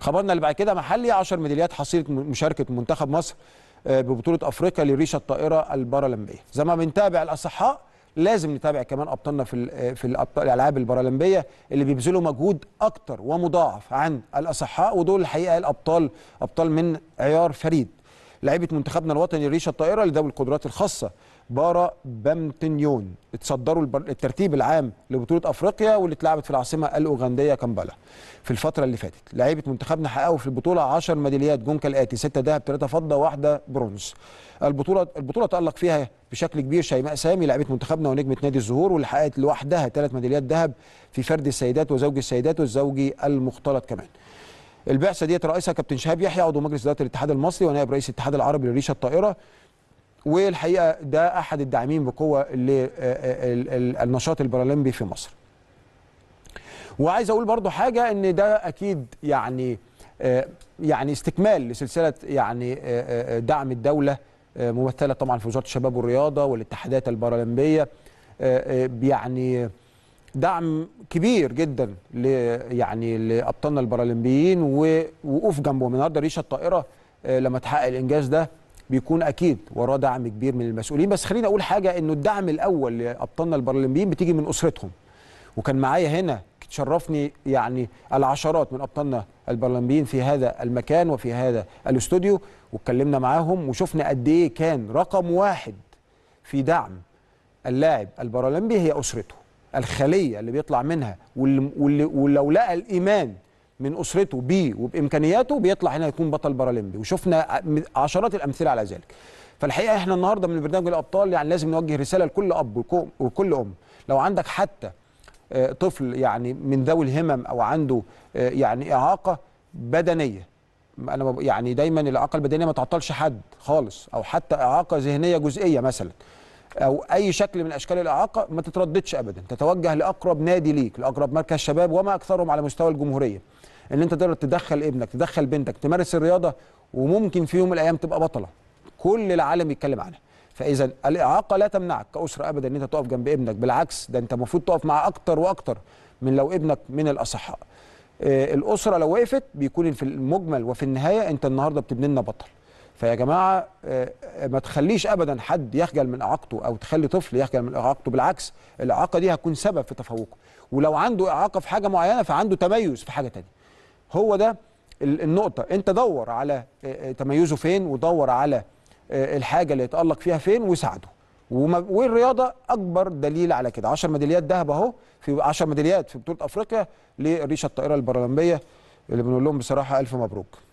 خبرنا اللي بعد كده محلي 10 ميداليات حصيله مشاركه منتخب مصر آه، ببطوله افريقيا لريشه الطائره البارالمبيه زي ما بنتابع الاصحاء لازم نتابع كمان ابطالنا في آه، في الالعاب البارالمبيه اللي بيبذلوا مجهود اكتر ومضاعف عن الاصحاء ودول الحقيقه الابطال ابطال من عيار فريد لعيبه منتخبنا الوطني ريشه الطائره لذوي القدرات الخاصه بارا بامتنيون اتصدروا الترتيب العام لبطوله افريقيا واللي اتلعبت في العاصمه الاوغنديه كامبالا في الفتره اللي فاتت لعيبه منتخبنا حققوا في البطوله 10 ميداليات جون كالاتي 6 ذهب 3 فضه واحده برونز البطوله البطوله تالق فيها بشكل كبير شيماء سامي لعيبه منتخبنا ونجمه نادي الزهور واللي حققت لوحدها 3 ميداليات ذهب في فرد السيدات وزوج السيدات والزوجي المختلط كمان البعثه ديت رئيسها كابتن شهاب يحيى عضو مجلس اداره الاتحاد المصري ونائب رئيس الاتحاد العربي للريشه الطائره والحقيقه ده احد الداعمين بقوه للنشاط آه، آه، البارالمبي في مصر. وعايز اقول برضو حاجه ان ده اكيد يعني آه، يعني استكمال لسلسله يعني دعم الدوله ممثله طبعا في وزاره الشباب والرياضه والاتحادات البارالمبيه يعني دعم كبير جدا ل يعني لابطالنا البارالمبيين ووقوف جنبهم النهارده ريشه الطائره لما تحقق الانجاز ده بيكون اكيد وراه دعم كبير من المسؤولين بس خليني اقول حاجه انه الدعم الاول لابطالنا البرالمبيين بتيجي من اسرتهم وكان معايا هنا تشرفني يعني العشرات من ابطالنا البرالمبيين في هذا المكان وفي هذا الاستوديو واتكلمنا معاهم وشفنا قد ايه كان رقم واحد في دعم اللاعب البرالمبي هي اسرته الخليه اللي بيطلع منها واللي ولو لقى الايمان من اسرته بيه وبامكانياته بيطلع هنا يكون بطل بارالمبي وشفنا عشرات الامثله على ذلك فالحقيقه احنا النهارده من برنامج الابطال يعني لازم نوجه رساله لكل اب وكل ام لو عندك حتى آه، طفل يعني من ذوي الهمم او عنده آه، يعني اعاقه بدنيه انا يعني دايما الاعاقه البدنيه ما تعطلش حد خالص او حتى اعاقه ذهنيه جزئيه مثلا او اي شكل من اشكال الاعاقه ما تترددش ابدا تتوجه لاقرب نادي ليك لاقرب مركز شباب وما اكثرهم على مستوى الجمهوريه ان انت تقدر تدخل ابنك تدخل بنتك تمارس الرياضه وممكن في يوم من الايام تبقى بطله كل العالم يتكلم عنها فاذا الاعاقه لا تمنعك كاسره ابدا ان انت تقف جنب ابنك بالعكس ده انت المفروض تقف معاه اكتر واكتر من لو ابنك من الاصحاء آه، الاسره لو وقفت بيكون في المجمل وفي النهايه انت النهارده بتبني لنا بطل فيا جماعه آه، آه، ما تخليش ابدا حد يخجل من اعاقته او تخلي طفل يخجل من اعاقته بالعكس الاعاقه دي هتكون سبب في تفوقه ولو عنده اعاقه في حاجه معينه فعنده تميز في حاجه تانية هو ده النقطه انت دور على آه، تميزه فين ودور على الحاجه اللي يتالق فيها فين وساعده والرياضه اكبر دليل على كده 10 ميداليات ذهب اهو في 10 ميداليات في بطوله افريقيا لريشه الطائره البرلمبيه اللي بنقول لهم بصراحه الف مبروك